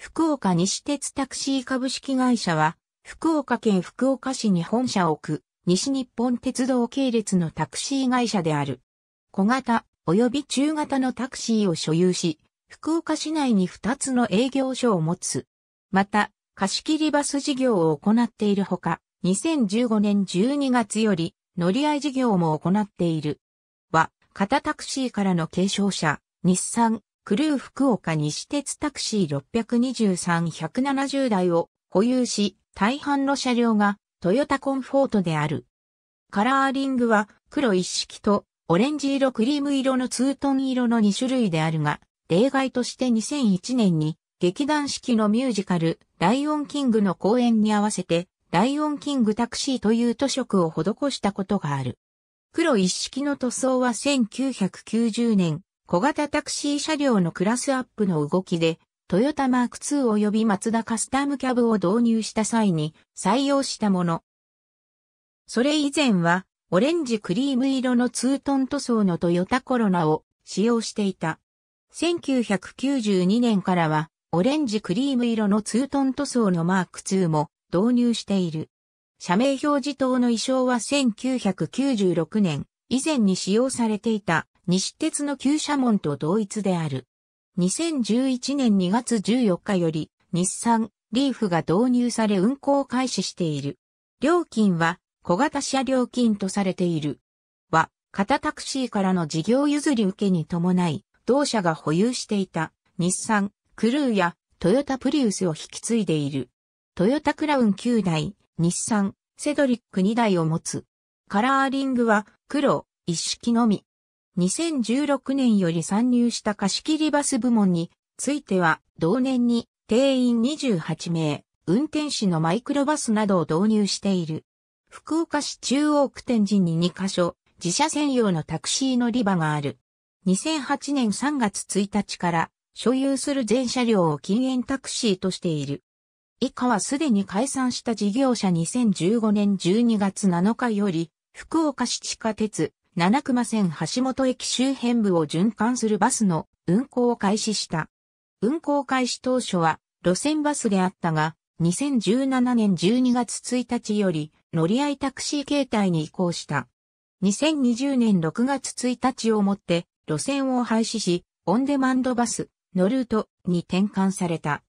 福岡西鉄タクシー株式会社は、福岡県福岡市に本社を置く、西日本鉄道系列のタクシー会社である。小型及び中型のタクシーを所有し、福岡市内に2つの営業所を持つ。また、貸切バス事業を行っているほか、2015年12月より乗り合い事業も行っている。は、型タクシーからの継承者、日産、クルー福岡西鉄タクシー623-170台を保有し、大半の車両がトヨタコンフォートである。カラーリングは黒一式とオレンジ色クリーム色のツートン色の2種類であるが、例外として2001年に劇団式のミュージカルライオンキングの公演に合わせてライオンキングタクシーという塗色を施したことがある。黒一式の塗装は1990年小型タクシー車両のクラスアップの動きで、トヨタマーク2及びマツダカスタムキャブを導入した際に採用したもの。それ以前は、オレンジクリーム色のツートン塗装のトヨタコロナを使用していた。1992年からは、オレンジクリーム色のツートン塗装のマーク2も導入している。社名表示灯の衣装は1996年以前に使用されていた西鉄の旧社門と同一である。2011年2月14日より日産、リーフが導入され運行を開始している。料金は小型車料金とされている。は、型タクシーからの事業譲り受けに伴い、同社が保有していた日産、クルーやトヨタプリウスを引き継いでいる。トヨタクラウン9台、日産、セドリック2台を持つ。カラーリングは黒、一式のみ。2016年より参入した貸切バス部門については、同年に定員28名、運転士のマイクロバスなどを導入している。福岡市中央区天神に2カ所、自社専用のタクシー乗り場がある。2008年3月1日から所有する全車両を禁煙タクシーとしている。以下はすでに解散した事業者2015年12月7日より、福岡市地下鉄、七熊線橋本駅周辺部を循環するバスの運行を開始した。運行開始当初は路線バスであったが、2017年12月1日より乗り合いタクシー形態に移行した。2020年6月1日をもって路線を廃止し、オンデマンドバスのルートに転換された。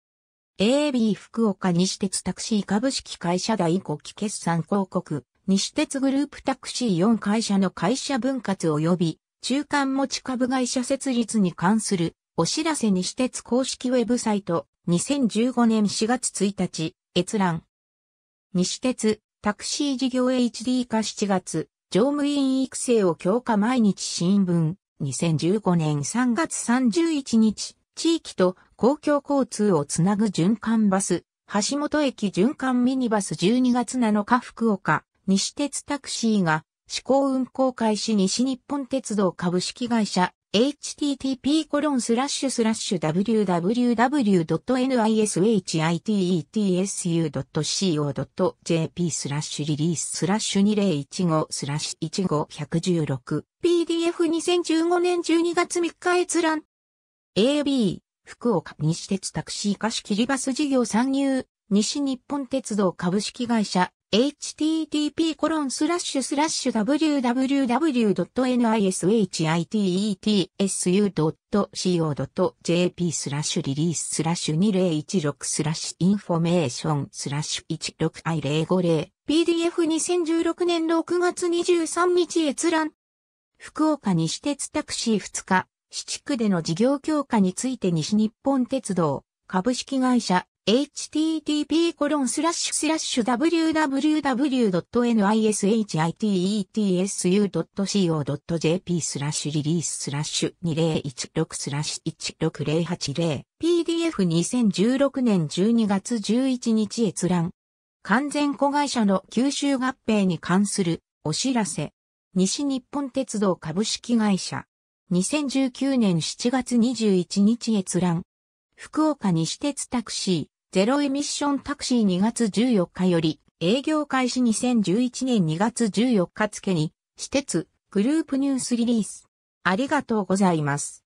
AAB 福岡西鉄タクシー株式会社第5期決算広告西鉄グループタクシー4会社の会社分割及び中間持ち株会社設立に関するお知らせ西鉄公式ウェブサイト2015年4月1日閲覧西鉄タクシー事業 HD 化7月乗務員育成を強化毎日新聞2015年3月31日地域と公共交通をつなぐ循環バス橋本駅循環ミニバス12月7日福岡西鉄タクシーが試行運行開始西日本鉄道株式会社 http コロンスラッシュスラッシュ www.nishittetsu.co.jp スラッシュリリーススラッシュ2015スラッシュ 15116PDF2015 年12月3日閲覧 AB 福岡西鉄タクシー貸し切りバス事業参入西日本鉄道株式会社 http://www.nishitetu.co.jp s スラッシュリリーススラッシュ2016スラッシュインフォメーションスラッシュ 16i050 PDF2016 年6月23日閲覧福岡西鉄タクシー2日、市地区での事業強化について西日本鉄道株式会社 http://www.nishitetu.co.jp スラッシュリリーススラッシュ2016スラッシュ16080 PDF2016 年12月11日閲覧完全子会社の吸収合併に関するお知らせ西日本鉄道株式会社2019年7月21日閲覧福岡西鉄タクシー、ゼロエミッションタクシー2月14日より、営業開始2011年2月14日付に、私鉄、グループニュースリリース。ありがとうございます。